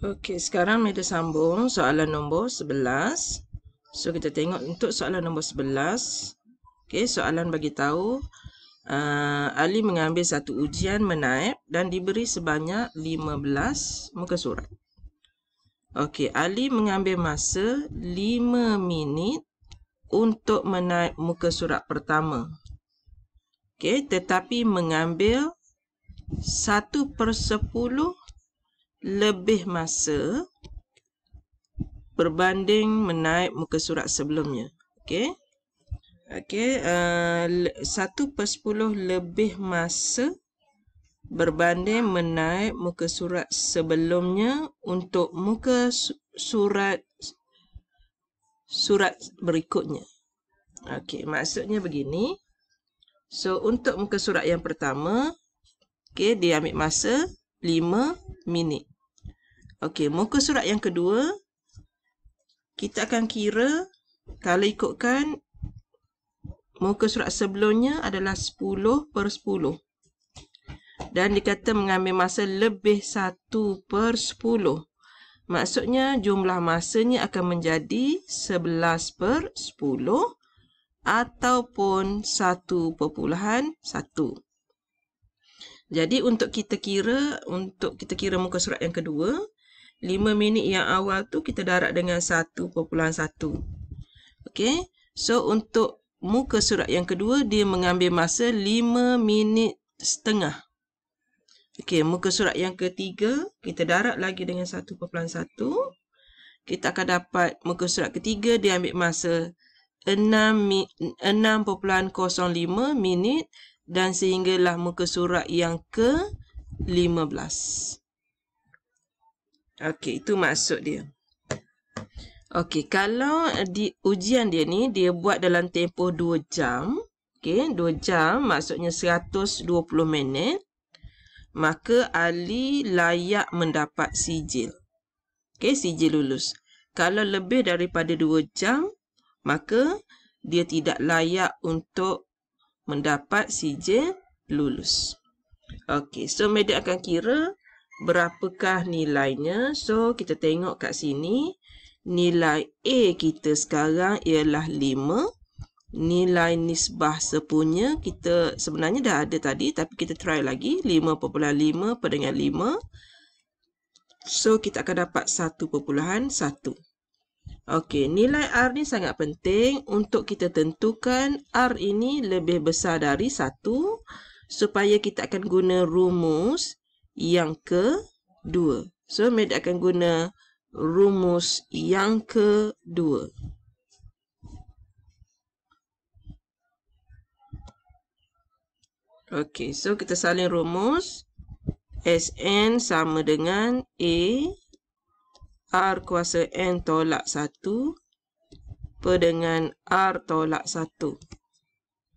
Okey, sekarang kita sambung soalan nombor 11. So kita tengok untuk soalan nombor 11. Okey, soalan bagi tahu uh, Ali mengambil satu ujian menaip dan diberi sebanyak 15 muka surat. Okey, Ali mengambil masa 5 minit untuk menaip muka surat pertama. Okey, tetapi mengambil 1 per 10 lebih masa berbanding menaip muka surat sebelumnya. Okey. Okey, eh, satu uh, per sepuluh lebih masa berbanding menaip muka surat sebelumnya untuk muka surat surat berikutnya. Okey, maksudnya begini. So, untuk muka surat yang pertama, okey, dia ambil masa lima minit. Okey, muka surat yang kedua kita akan kira kalau ikutkan muka surat sebelumnya adalah 10 per 10. Dan dikata mengambil masa lebih 1 per 10. Maksudnya jumlah masanya akan menjadi 11 per 10 ataupun 1 perpuluhan 1. Jadi untuk kita kira, untuk kita kira muka surat yang kedua, 5 minit yang awal tu kita darab dengan 1.1. Okey. So untuk muka surat yang kedua dia mengambil masa 5 minit setengah. Okey, muka surat yang ketiga kita darab lagi dengan 1.1. Kita akan dapat muka surat ketiga dia ambil masa 6.05 minit dan sehinggalah muka surat yang ke-15. Okey, itu maksud dia. Okey, kalau di ujian dia ni, dia buat dalam tempoh 2 jam. Okey, 2 jam maksudnya 120 minit. Maka Ali layak mendapat sijil. Okey, sijil lulus. Kalau lebih daripada 2 jam, maka dia tidak layak untuk mendapat sijil lulus. Okey, so media akan kira berapakah nilainya. So, kita tengok kat sini. Nilai A kita sekarang ialah 5. Nilai nisbah sepunya kita sebenarnya dah ada tadi tapi kita try lagi. 5.5 per dengan 5. So, kita akan dapat 1.1. Okey, nilai R ni sangat penting untuk kita tentukan R ini lebih besar dari 1. Supaya kita akan guna rumus yang kedua. So, Matt akan guna rumus yang kedua. Okay, so kita salin rumus. Sn sama dengan A. R kuasa N tolak 1. Per dengan R tolak 1.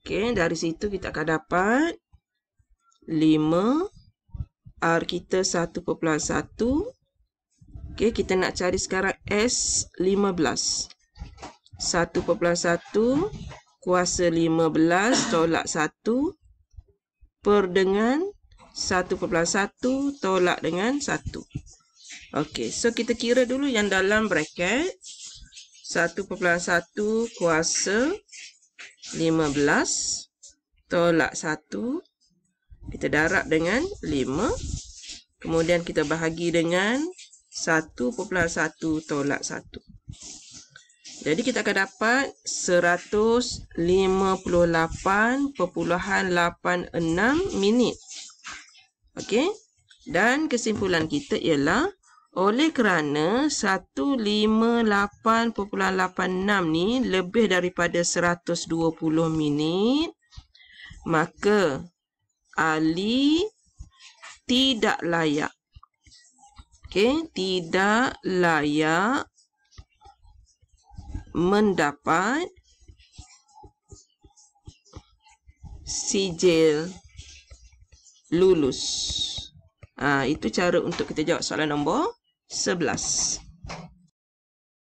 Okay, dari situ kita akan dapat 5 kuasa. R kita 1.1. Okey, kita nak cari sekarang S15. 1.1 kuasa 15 tolak 1 per dengan 1.1 tolak dengan 1. Okey, so kita kira dulu yang dalam bracket. 1.1 kuasa 15 tolak 1 kita darab dengan Kemudian kita bahagi dengan 1.1 tolak 1. Jadi kita akan dapat 158.86 minit. Okey. Dan kesimpulan kita ialah oleh kerana 158.86 ni lebih daripada 120 minit, maka Ali tidak layak. Okey, tidak layak mendapat sijil lulus. Ah, ha, itu cara untuk kita jawab soalan nombor 11.